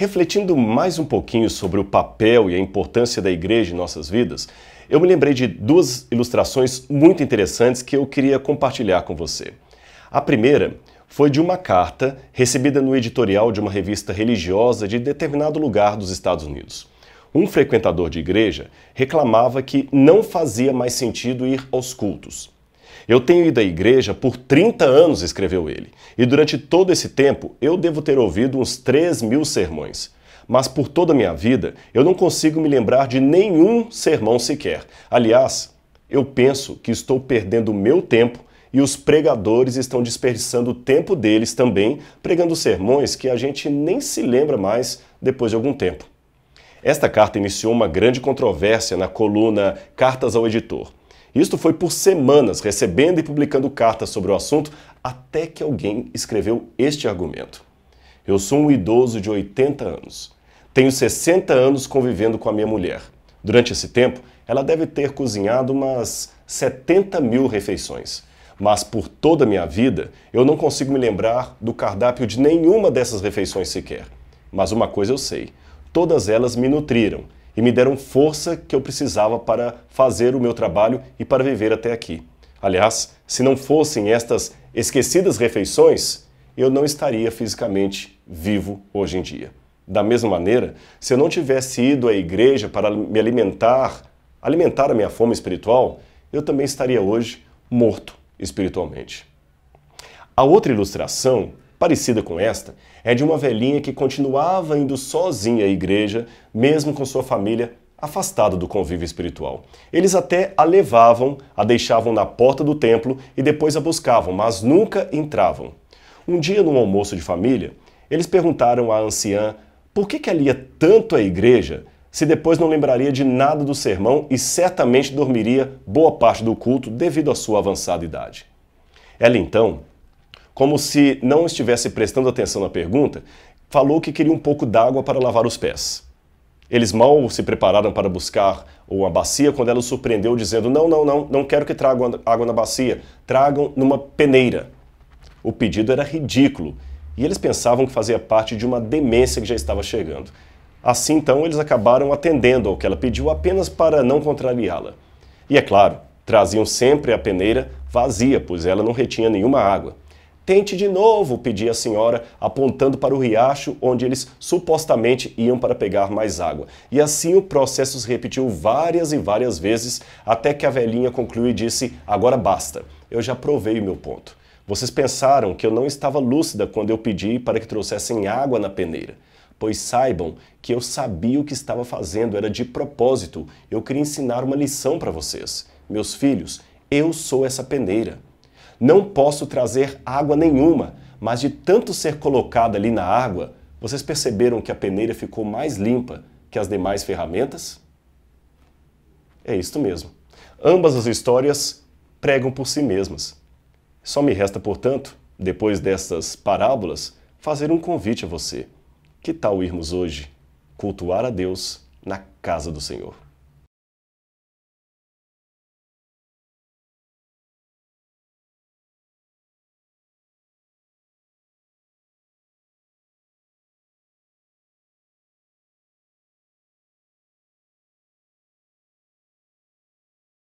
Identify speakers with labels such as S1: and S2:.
S1: Refletindo mais um pouquinho sobre o papel e a importância da igreja em nossas vidas, eu me lembrei de duas ilustrações muito interessantes que eu queria compartilhar com você. A primeira foi de uma carta recebida no editorial de uma revista religiosa de determinado lugar dos Estados Unidos. Um frequentador de igreja reclamava que não fazia mais sentido ir aos cultos. Eu tenho ido à igreja por 30 anos, escreveu ele, e durante todo esse tempo eu devo ter ouvido uns 3 mil sermões. Mas por toda a minha vida eu não consigo me lembrar de nenhum sermão sequer. Aliás, eu penso que estou perdendo meu tempo e os pregadores estão desperdiçando o tempo deles também, pregando sermões que a gente nem se lembra mais depois de algum tempo. Esta carta iniciou uma grande controvérsia na coluna Cartas ao Editor. Isto foi por semanas, recebendo e publicando cartas sobre o assunto, até que alguém escreveu este argumento. Eu sou um idoso de 80 anos. Tenho 60 anos convivendo com a minha mulher. Durante esse tempo, ela deve ter cozinhado umas 70 mil refeições. Mas por toda a minha vida, eu não consigo me lembrar do cardápio de nenhuma dessas refeições sequer. Mas uma coisa eu sei: todas elas me nutriram e me deram força que eu precisava para fazer o meu trabalho e para viver até aqui. Aliás, se não fossem estas esquecidas refeições, eu não estaria fisicamente vivo hoje em dia. Da mesma maneira, se eu não tivesse ido à igreja para me alimentar, alimentar a minha fome espiritual, eu também estaria hoje morto espiritualmente. A outra ilustração parecida com esta, é de uma velhinha que continuava indo sozinha à igreja, mesmo com sua família afastada do convívio espiritual. Eles até a levavam, a deixavam na porta do templo e depois a buscavam, mas nunca entravam. Um dia, num almoço de família, eles perguntaram à anciã por que, que ela ia tanto à igreja se depois não lembraria de nada do sermão e certamente dormiria boa parte do culto devido à sua avançada idade. Ela então como se não estivesse prestando atenção na pergunta, falou que queria um pouco d'água para lavar os pés. Eles mal se prepararam para buscar uma bacia quando ela os surpreendeu dizendo: Não, não, não, não quero que tragam água na bacia, tragam numa peneira. O pedido era ridículo e eles pensavam que fazia parte de uma demência que já estava chegando. Assim, então, eles acabaram atendendo ao que ela pediu apenas para não contrariá-la. E é claro, traziam sempre a peneira vazia, pois ela não retinha nenhuma água. Tente de novo, pedia a senhora, apontando para o riacho onde eles supostamente iam para pegar mais água. E assim o processo se repetiu várias e várias vezes, até que a velhinha concluiu e disse: Agora basta, eu já provei o meu ponto. Vocês pensaram que eu não estava lúcida quando eu pedi para que trouxessem água na peneira pois saibam que eu sabia o que estava fazendo, era de propósito. Eu queria ensinar uma lição para vocês. Meus filhos, eu sou essa peneira. Não posso trazer água nenhuma, mas de tanto ser colocada ali na água, vocês perceberam que a peneira ficou mais limpa que as demais ferramentas? É isto mesmo. Ambas as histórias pregam por si mesmas. Só me resta, portanto, depois destas parábolas, fazer um convite a você. Que tal irmos hoje cultuar a Deus na casa do Senhor?